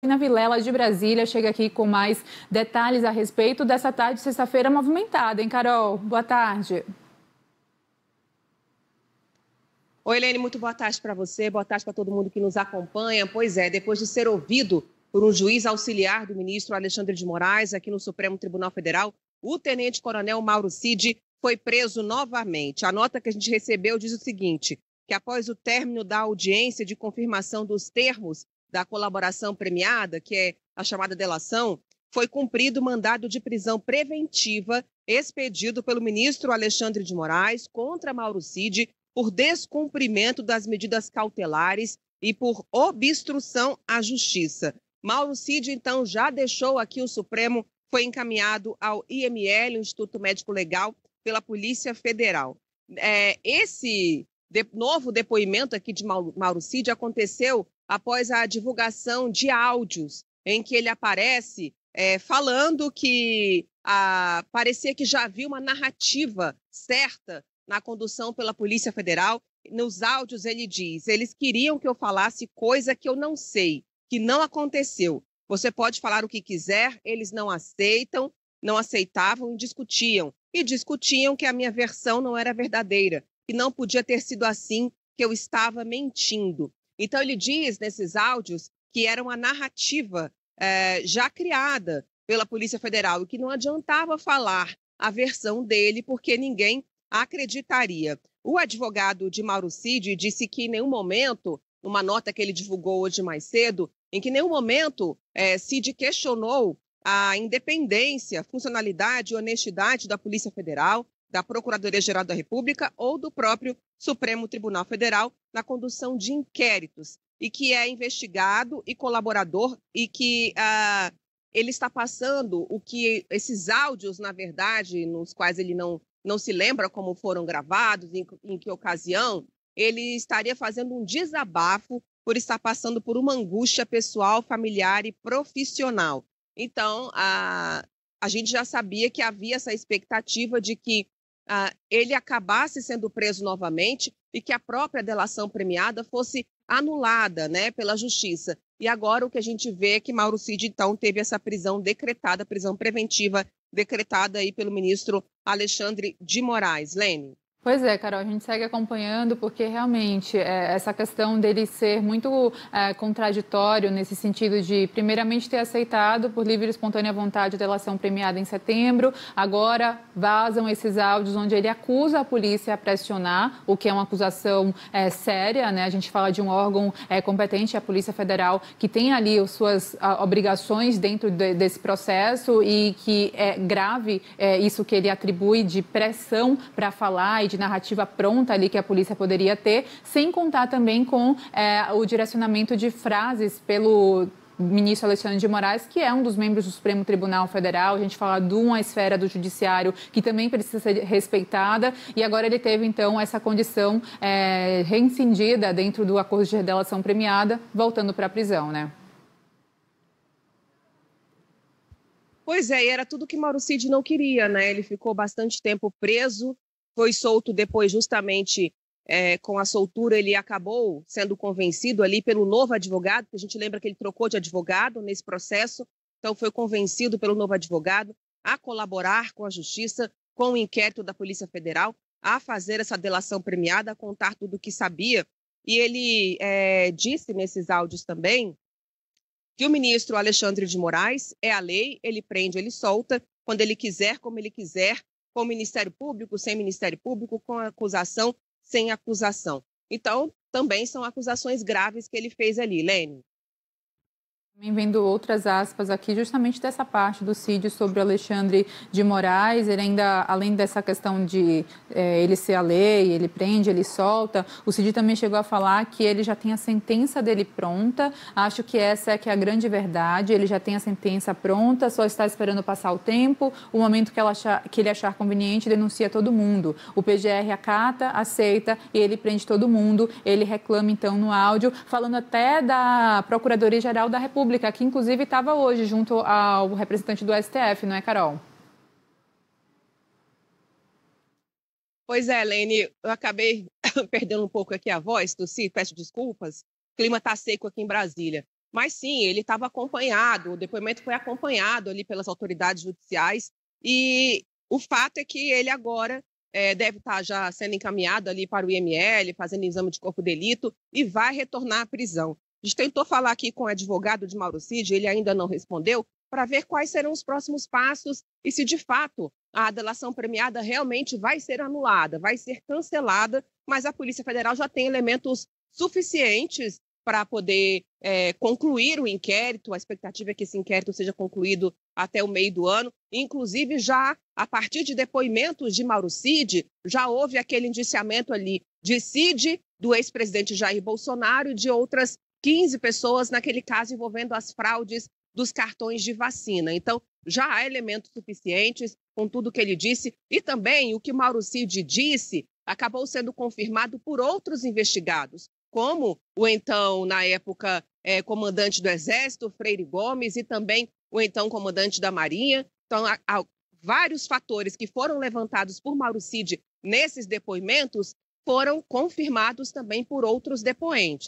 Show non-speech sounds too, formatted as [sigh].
Na Vilela de Brasília chega aqui com mais detalhes a respeito dessa tarde, sexta-feira movimentada, hein, Carol? Boa tarde. Oi, Helene, muito boa tarde para você, boa tarde para todo mundo que nos acompanha. Pois é, depois de ser ouvido por um juiz auxiliar do ministro Alexandre de Moraes aqui no Supremo Tribunal Federal, o tenente-coronel Mauro Cid foi preso novamente. A nota que a gente recebeu diz o seguinte: que após o término da audiência de confirmação dos termos da colaboração premiada, que é a chamada delação, foi cumprido o mandado de prisão preventiva expedido pelo ministro Alexandre de Moraes contra Mauro Cid por descumprimento das medidas cautelares e por obstrução à justiça. Mauro Cid, então, já deixou aqui o Supremo, foi encaminhado ao IML, Instituto Médico Legal, pela Polícia Federal. É, esse de, novo depoimento aqui de Mauro Cid aconteceu após a divulgação de áudios em que ele aparece é, falando que a, parecia que já havia uma narrativa certa na condução pela Polícia Federal. Nos áudios ele diz: eles queriam que eu falasse coisa que eu não sei, que não aconteceu. Você pode falar o que quiser, eles não aceitam, não aceitavam e discutiam. E discutiam que a minha versão não era verdadeira, que não podia ter sido assim, que eu estava mentindo. Então, ele diz nesses áudios que era uma narrativa é, já criada pela Polícia Federal e que não adiantava falar a versão dele, porque ninguém acreditaria. O advogado de Mauro Cid disse que em nenhum momento, numa nota que ele divulgou hoje mais cedo, em que nenhum momento é, Cid questionou a independência, funcionalidade e honestidade da Polícia Federal, da Procuradoria-Geral da República ou do próprio Supremo Tribunal Federal na condução de inquéritos e que é investigado e colaborador e que ah, ele está passando o que esses áudios, na verdade, nos quais ele não, não se lembra como foram gravados, em, em que ocasião, ele estaria fazendo um desabafo por estar passando por uma angústia pessoal, familiar e profissional. Então, a, a gente já sabia que havia essa expectativa de que ah, ele acabasse sendo preso novamente e que a própria delação premiada fosse anulada né, pela justiça. E agora o que a gente vê é que Mauro Cid, então, teve essa prisão decretada, prisão preventiva decretada aí pelo ministro Alexandre de Moraes. Lene? Pois é, Carol, a gente segue acompanhando porque realmente é, essa questão dele ser muito é, contraditório nesse sentido de, primeiramente, ter aceitado por livre e espontânea vontade a delação premiada em setembro, agora vazam esses áudios onde ele acusa a polícia a pressionar, o que é uma acusação é, séria, né? A gente fala de um órgão é, competente, a Polícia Federal, que tem ali as suas a, obrigações dentro de, desse processo e que é grave é, isso que ele atribui de pressão para falar de narrativa pronta ali que a polícia poderia ter, sem contar também com é, o direcionamento de frases pelo ministro Alexandre de Moraes, que é um dos membros do Supremo Tribunal Federal. A gente fala de uma esfera do judiciário que também precisa ser respeitada. E agora ele teve, então, essa condição é, reincindida dentro do acordo de redelação premiada, voltando para a prisão, né? Pois é, e era tudo que Mauro Cid não queria, né? Ele ficou bastante tempo preso foi solto depois justamente é, com a soltura, ele acabou sendo convencido ali pelo novo advogado, que a gente lembra que ele trocou de advogado nesse processo, então foi convencido pelo novo advogado a colaborar com a justiça, com o inquérito da Polícia Federal, a fazer essa delação premiada, a contar tudo o que sabia. E ele é, disse nesses áudios também que o ministro Alexandre de Moraes é a lei, ele prende, ele solta, quando ele quiser, como ele quiser, com Ministério Público, sem Ministério Público, com acusação, sem acusação. Então, também são acusações graves que ele fez ali, Lênin. Também vendo outras aspas aqui, justamente dessa parte do Cid sobre o Alexandre de Moraes, ele ainda, além dessa questão de é, ele ser a lei, ele prende, ele solta, o Cid também chegou a falar que ele já tem a sentença dele pronta, acho que essa é que é a grande verdade, ele já tem a sentença pronta, só está esperando passar o tempo, o momento que, achar, que ele achar conveniente, denuncia todo mundo. O PGR acata, aceita, e ele prende todo mundo, ele reclama então no áudio, falando até da Procuradoria-Geral da República, Pública, que inclusive estava hoje junto ao representante do STF, não é, Carol? Pois é, Lene, eu acabei [laughs] perdendo um pouco aqui a voz, tossi, peço desculpas. O clima está seco aqui em Brasília. Mas sim, ele estava acompanhado, o depoimento foi acompanhado ali pelas autoridades judiciais e o fato é que ele agora é, deve estar tá já sendo encaminhado ali para o IML, fazendo exame de corpo de delito e vai retornar à prisão. A gente tentou falar aqui com o advogado de Mauro Cid, ele ainda não respondeu, para ver quais serão os próximos passos e se, de fato, a delação premiada realmente vai ser anulada, vai ser cancelada, mas a Polícia Federal já tem elementos suficientes para poder é, concluir o inquérito. A expectativa é que esse inquérito seja concluído até o meio do ano. Inclusive, já a partir de depoimentos de Mauro Cid, já houve aquele indiciamento ali de Cid, do ex-presidente Jair Bolsonaro e de outras 15 pessoas, naquele caso envolvendo as fraudes dos cartões de vacina. Então, já há elementos suficientes com tudo que ele disse e também o que Mauro Cid disse acabou sendo confirmado por outros investigados, como o então, na época, é, comandante do Exército, Freire Gomes, e também o então comandante da Marinha. Então, há, há vários fatores que foram levantados por Mauro Cid nesses depoimentos foram confirmados também por outros depoentes.